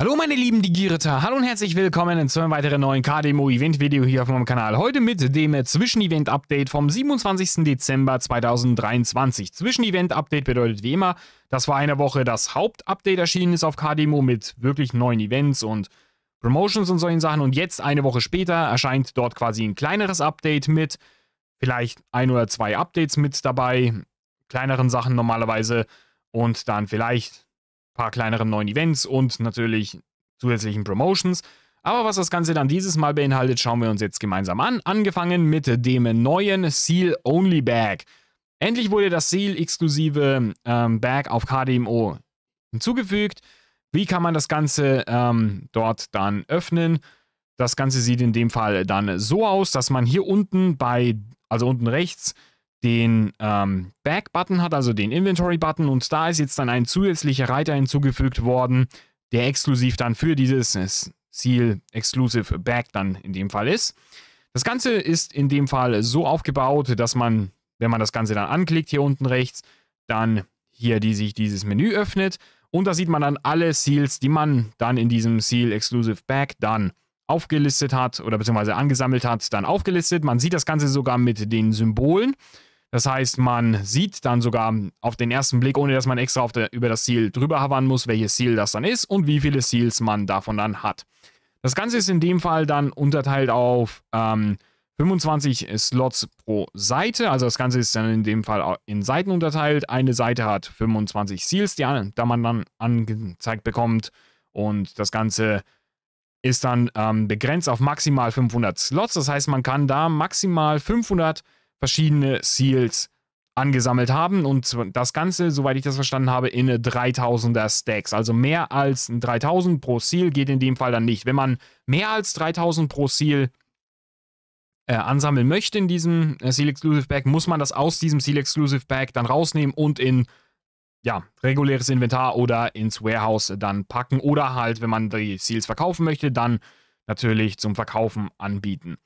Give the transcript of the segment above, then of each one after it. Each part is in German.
Hallo meine lieben Digiritter, hallo und herzlich willkommen zu einem weiteren neuen KDMO Event Video hier auf meinem Kanal. Heute mit dem Zwischenevent Update vom 27. Dezember 2023. Zwischenevent Update bedeutet wie immer, dass vor einer Woche das Hauptupdate erschienen ist auf KDMO mit wirklich neuen Events und Promotions und solchen Sachen und jetzt eine Woche später erscheint dort quasi ein kleineres Update mit vielleicht ein oder zwei Updates mit dabei, kleineren Sachen normalerweise und dann vielleicht paar kleineren neuen Events und natürlich zusätzlichen Promotions. Aber was das Ganze dann dieses Mal beinhaltet, schauen wir uns jetzt gemeinsam an. Angefangen mit dem neuen Seal Only Bag. Endlich wurde das Seal-exklusive ähm, Bag auf KDMO hinzugefügt. Wie kann man das Ganze ähm, dort dann öffnen? Das Ganze sieht in dem Fall dann so aus, dass man hier unten bei, also unten rechts, den ähm, Back-Button hat, also den Inventory-Button. Und da ist jetzt dann ein zusätzlicher Reiter hinzugefügt worden, der exklusiv dann für dieses äh, Seal Exclusive Back dann in dem Fall ist. Das Ganze ist in dem Fall so aufgebaut, dass man, wenn man das Ganze dann anklickt, hier unten rechts, dann hier die, sich dieses Menü öffnet. Und da sieht man dann alle Seals, die man dann in diesem Seal Exclusive Bag dann aufgelistet hat oder beziehungsweise angesammelt hat, dann aufgelistet. Man sieht das Ganze sogar mit den Symbolen. Das heißt, man sieht dann sogar auf den ersten Blick, ohne dass man extra der, über das Ziel drüber havern muss, welches Ziel das dann ist und wie viele Seals man davon dann hat. Das Ganze ist in dem Fall dann unterteilt auf ähm, 25 Slots pro Seite. Also das Ganze ist dann in dem Fall in Seiten unterteilt. Eine Seite hat 25 Seals, die da man dann angezeigt bekommt. Und das Ganze ist dann ähm, begrenzt auf maximal 500 Slots. Das heißt, man kann da maximal 500 Slots verschiedene Seals angesammelt haben und das Ganze, soweit ich das verstanden habe, in 3000er Stacks. Also mehr als 3000 pro Seal geht in dem Fall dann nicht. Wenn man mehr als 3000 pro Seal äh, ansammeln möchte in diesem äh, Seal Exclusive Pack, muss man das aus diesem Seal Exclusive Pack dann rausnehmen und in ja, reguläres Inventar oder ins Warehouse dann packen oder halt, wenn man die Seals verkaufen möchte, dann natürlich zum Verkaufen anbieten.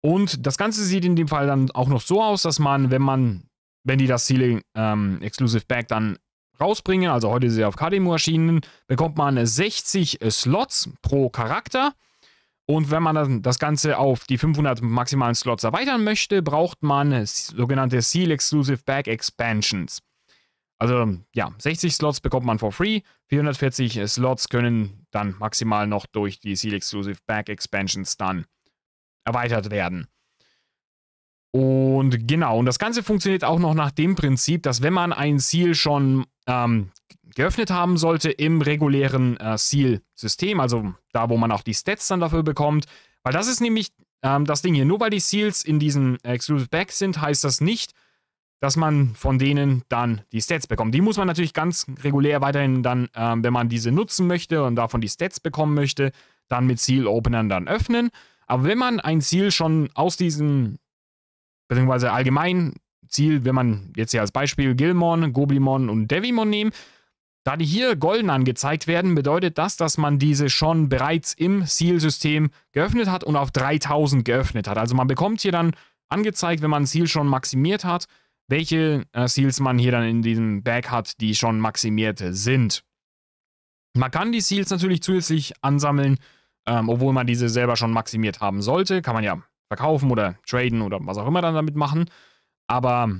Und das Ganze sieht in dem Fall dann auch noch so aus, dass man, wenn man, wenn die das Ceiling ähm, Exclusive Pack dann rausbringen, also heute ist ja auf KDMU erschienen, bekommt man 60 Slots pro Charakter. Und wenn man dann das Ganze auf die 500 maximalen Slots erweitern möchte, braucht man sogenannte Seal Exclusive Bag Expansions. Also ja, 60 Slots bekommt man for free, 440 Slots können dann maximal noch durch die Seal Exclusive Bag Expansions dann erweitert werden. Und genau, und das Ganze funktioniert auch noch nach dem Prinzip, dass wenn man ein Ziel schon ähm, geöffnet haben sollte im regulären Seal-System, äh, also da, wo man auch die Stats dann dafür bekommt, weil das ist nämlich ähm, das Ding hier. Nur weil die Seals in diesen Exclusive Packs sind, heißt das nicht, dass man von denen dann die Stats bekommt. Die muss man natürlich ganz regulär weiterhin dann, ähm, wenn man diese nutzen möchte und davon die Stats bekommen möchte, dann mit Seal-Openern dann öffnen. Aber wenn man ein Ziel schon aus diesem, beziehungsweise allgemein Ziel, wenn man jetzt hier als Beispiel Gilmon, Goblimon und Devimon nehmen, da die hier golden angezeigt werden, bedeutet das, dass man diese schon bereits im Zielsystem geöffnet hat und auf 3000 geöffnet hat. Also man bekommt hier dann angezeigt, wenn man ein Ziel schon maximiert hat, welche äh, Seals man hier dann in diesem Bag hat, die schon maximiert sind. Man kann die Seals natürlich zusätzlich ansammeln ähm, obwohl man diese selber schon maximiert haben sollte. Kann man ja verkaufen oder traden oder was auch immer dann damit machen. Aber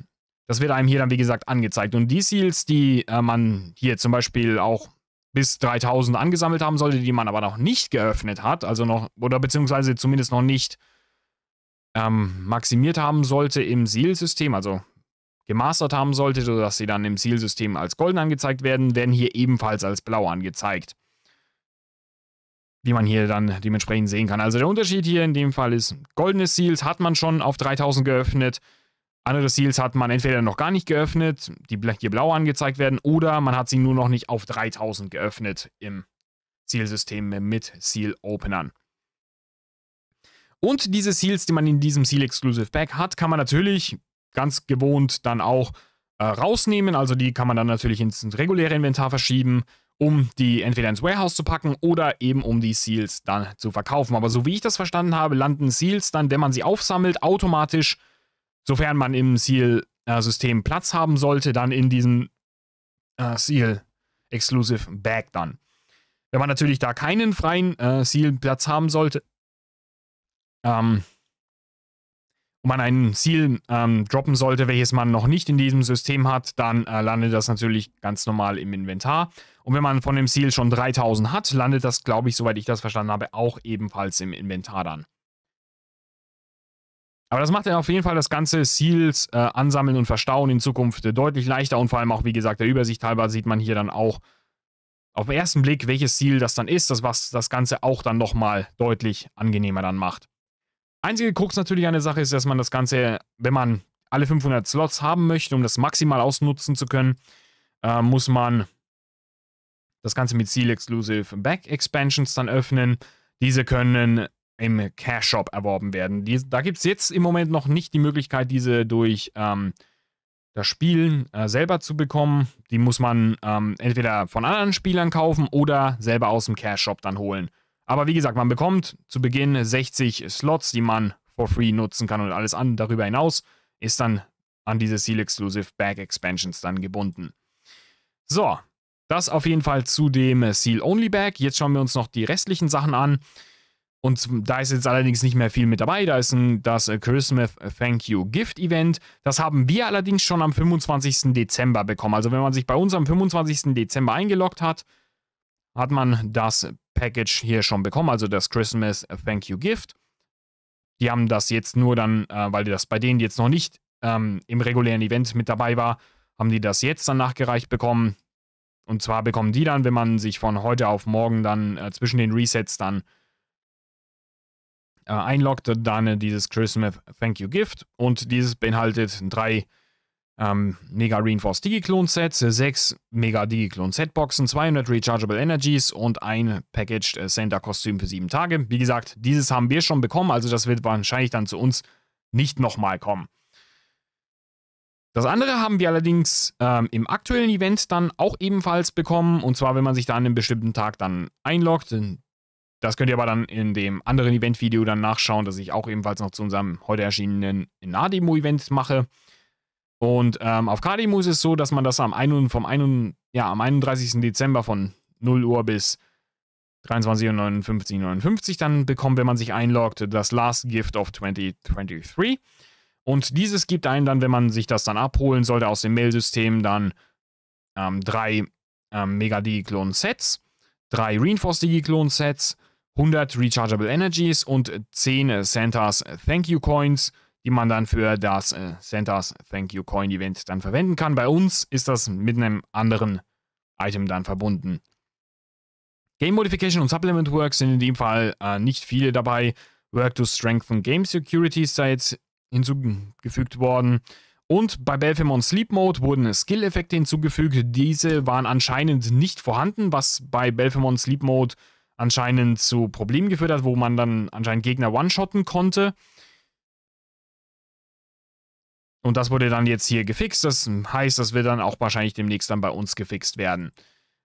das wird einem hier dann, wie gesagt, angezeigt. Und die Seals, die äh, man hier zum Beispiel auch bis 3000 angesammelt haben sollte, die man aber noch nicht geöffnet hat, also noch, oder beziehungsweise zumindest noch nicht ähm, maximiert haben sollte im Seal-System, also gemastert haben sollte, sodass sie dann im Seal-System als golden angezeigt werden, werden hier ebenfalls als blau angezeigt wie man hier dann dementsprechend sehen kann. Also der Unterschied hier in dem Fall ist, goldene Seals hat man schon auf 3000 geöffnet, andere Seals hat man entweder noch gar nicht geöffnet, die hier blau angezeigt werden, oder man hat sie nur noch nicht auf 3000 geöffnet im Sealsystem mit Seal-Openern. Und diese Seals, die man in diesem Seal Exclusive Pack hat, kann man natürlich ganz gewohnt dann auch äh, rausnehmen. Also die kann man dann natürlich ins reguläre Inventar verschieben um die entweder ins Warehouse zu packen oder eben um die Seals dann zu verkaufen. Aber so wie ich das verstanden habe, landen Seals dann, wenn man sie aufsammelt, automatisch, sofern man im Seal-System Platz haben sollte, dann in diesem äh, Seal-Exclusive Bag dann. Wenn man natürlich da keinen freien äh, Seal-Platz haben sollte, ähm, man ein Ziel ähm, droppen sollte, welches man noch nicht in diesem System hat, dann äh, landet das natürlich ganz normal im Inventar. Und wenn man von dem Ziel schon 3000 hat, landet das, glaube ich, soweit ich das verstanden habe, auch ebenfalls im Inventar dann. Aber das macht ja auf jeden Fall das ganze Seals äh, ansammeln und verstauen in Zukunft äh, deutlich leichter und vor allem auch, wie gesagt, der Übersicht halber sieht man hier dann auch auf den ersten Blick, welches Ziel das dann ist, das was das Ganze auch dann nochmal deutlich angenehmer dann macht. Einzige Krux natürlich an der Sache ist, dass man das Ganze, wenn man alle 500 Slots haben möchte, um das maximal ausnutzen zu können, äh, muss man das Ganze mit Seal Exclusive Back Expansions dann öffnen. Diese können im Cash Shop erworben werden. Die, da gibt es jetzt im Moment noch nicht die Möglichkeit, diese durch ähm, das Spiel äh, selber zu bekommen. Die muss man ähm, entweder von anderen Spielern kaufen oder selber aus dem Cash Shop dann holen. Aber wie gesagt, man bekommt zu Beginn 60 Slots, die man for free nutzen kann und alles an, darüber hinaus ist dann an diese Seal Exclusive Bag Expansions dann gebunden. So, das auf jeden Fall zu dem Seal Only Bag. Jetzt schauen wir uns noch die restlichen Sachen an. Und da ist jetzt allerdings nicht mehr viel mit dabei. Da ist ein, das Christmas Thank You Gift Event. Das haben wir allerdings schon am 25. Dezember bekommen. Also wenn man sich bei uns am 25. Dezember eingeloggt hat, hat man das Package hier schon bekommen, also das Christmas Thank You Gift. Die haben das jetzt nur dann, äh, weil das bei denen jetzt noch nicht ähm, im regulären Event mit dabei war, haben die das jetzt dann nachgereicht bekommen. Und zwar bekommen die dann, wenn man sich von heute auf morgen dann äh, zwischen den Resets dann äh, einloggt, dann äh, dieses Christmas Thank You Gift. Und dieses beinhaltet drei ähm, Mega Reinforced Digi-Clone-Sets, äh, 6 Mega Digi-Clone-Set-Boxen, 200 Rechargeable Energies und ein Packaged äh, Center-Kostüm für 7 Tage. Wie gesagt, dieses haben wir schon bekommen, also das wird wahrscheinlich dann zu uns nicht nochmal kommen. Das andere haben wir allerdings ähm, im aktuellen Event dann auch ebenfalls bekommen. Und zwar, wenn man sich da an einem bestimmten Tag dann einloggt. Das könnt ihr aber dann in dem anderen Event-Video dann nachschauen, das ich auch ebenfalls noch zu unserem heute erschienenen Nademo-Event mache. Und ähm, auf Kadimu ist es so, dass man das am, ein, vom ein, ja, am 31. Dezember von 0 Uhr bis 23.59 59 dann bekommt, wenn man sich einloggt, das Last Gift of 2023. Und dieses gibt einen dann, wenn man sich das dann abholen sollte aus dem Mail-System, dann ähm, drei ähm, Mega-Digiklon-Sets, drei reinforced klon sets 100 Rechargeable Energies und 10 Santas Thank You Coins die man dann für das äh, Santa's Thank You Coin Event dann verwenden kann. Bei uns ist das mit einem anderen Item dann verbunden. Game Modification und Supplement Work sind in dem Fall äh, nicht viele dabei. Work to Strengthen Game Security ist da jetzt hinzugefügt worden. Und bei Belfemon Sleep Mode wurden Skill-Effekte hinzugefügt. Diese waren anscheinend nicht vorhanden, was bei Belfemon Sleep Mode anscheinend zu Problemen geführt hat, wo man dann anscheinend Gegner one-shotten konnte. Und das wurde dann jetzt hier gefixt. Das heißt, das wird dann auch wahrscheinlich demnächst dann bei uns gefixt werden.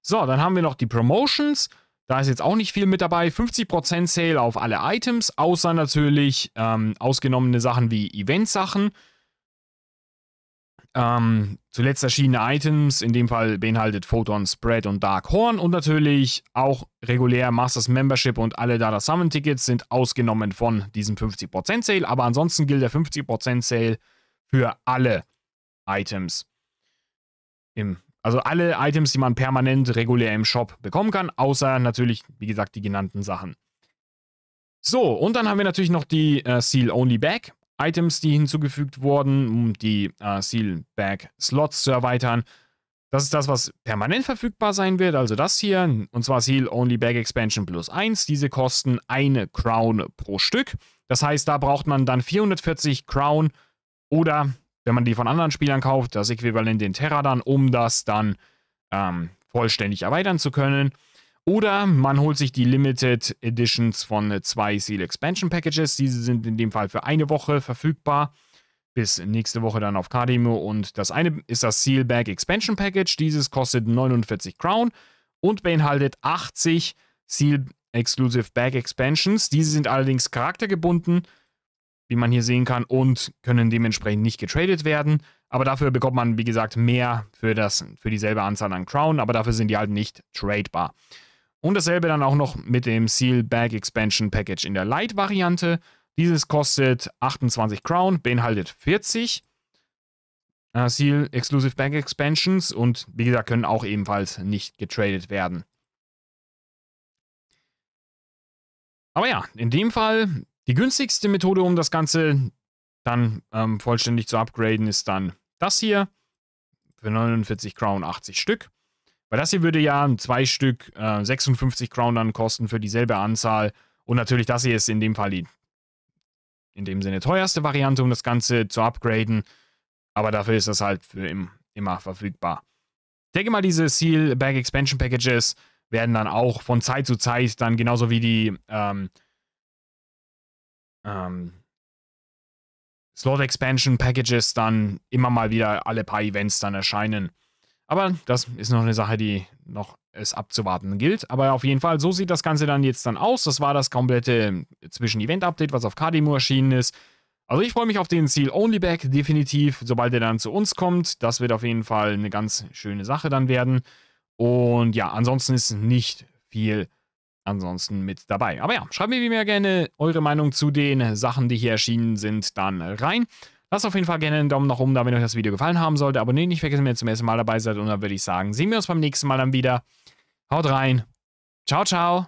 So, dann haben wir noch die Promotions. Da ist jetzt auch nicht viel mit dabei. 50% Sale auf alle Items, außer natürlich ähm, ausgenommene Sachen wie Eventsachen. Ähm, zuletzt erschienene Items, in dem Fall beinhaltet Photon, Spread und Dark Horn. Und natürlich auch regulär Masters Membership und alle Data Summon Tickets sind ausgenommen von diesem 50% Sale. Aber ansonsten gilt der 50% Sale für alle Items. Im, also alle Items, die man permanent regulär im Shop bekommen kann, außer natürlich, wie gesagt, die genannten Sachen. So, und dann haben wir natürlich noch die äh, Seal-Only-Bag. Items, die hinzugefügt wurden, um die äh, Seal-Bag-Slots zu erweitern. Das ist das, was permanent verfügbar sein wird, also das hier, und zwar Seal-Only-Bag-Expansion plus 1. Diese kosten eine Crown pro Stück. Das heißt, da braucht man dann 440 Crown oder wenn man die von anderen Spielern kauft, das Äquivalent in Terra dann, um das dann ähm, vollständig erweitern zu können. Oder man holt sich die Limited Editions von zwei Seal Expansion Packages. Diese sind in dem Fall für eine Woche verfügbar. Bis nächste Woche dann auf Cardemo. Und das eine ist das Seal Bag Expansion Package. Dieses kostet 49 Crown und beinhaltet 80 Seal Exclusive Bag Expansions. Diese sind allerdings charaktergebunden wie man hier sehen kann, und können dementsprechend nicht getradet werden. Aber dafür bekommt man, wie gesagt, mehr für, das, für dieselbe Anzahl an Crown, aber dafür sind die halt nicht tradebar. Und dasselbe dann auch noch mit dem Seal Bag Expansion Package in der Light-Variante. Dieses kostet 28 Crown, beinhaltet 40 äh, Seal Exclusive Bag Expansions und wie gesagt, können auch ebenfalls nicht getradet werden. Aber ja, in dem Fall die günstigste Methode, um das Ganze dann ähm, vollständig zu upgraden, ist dann das hier. Für 49 Crown 80 Stück. Weil das hier würde ja zwei Stück äh, 56 Crown dann kosten für dieselbe Anzahl. Und natürlich das hier ist in dem Fall die in dem Sinne teuerste Variante, um das Ganze zu upgraden. Aber dafür ist das halt für im, immer verfügbar. Ich denke mal, diese Seal Bag Expansion Packages werden dann auch von Zeit zu Zeit dann genauso wie die ähm, ähm, Slot Expansion Packages dann immer mal wieder alle paar Events dann erscheinen. Aber das ist noch eine Sache, die noch es abzuwarten gilt. Aber auf jeden Fall, so sieht das Ganze dann jetzt dann aus. Das war das komplette Zwischen-Event-Update, was auf Kadimo erschienen ist. Also ich freue mich auf den Seal Only bag definitiv, sobald er dann zu uns kommt. Das wird auf jeden Fall eine ganz schöne Sache dann werden. Und ja, ansonsten ist nicht viel ansonsten mit dabei. Aber ja, schreibt mir wie immer gerne eure Meinung zu den Sachen, die hier erschienen sind, dann rein. Lasst auf jeden Fall gerne einen Daumen nach oben da, wenn euch das Video gefallen haben sollte. Abonniert nicht vergessen, wenn ihr zum ersten Mal dabei seid. Und dann würde ich sagen, sehen wir uns beim nächsten Mal dann wieder. Haut rein. Ciao, ciao.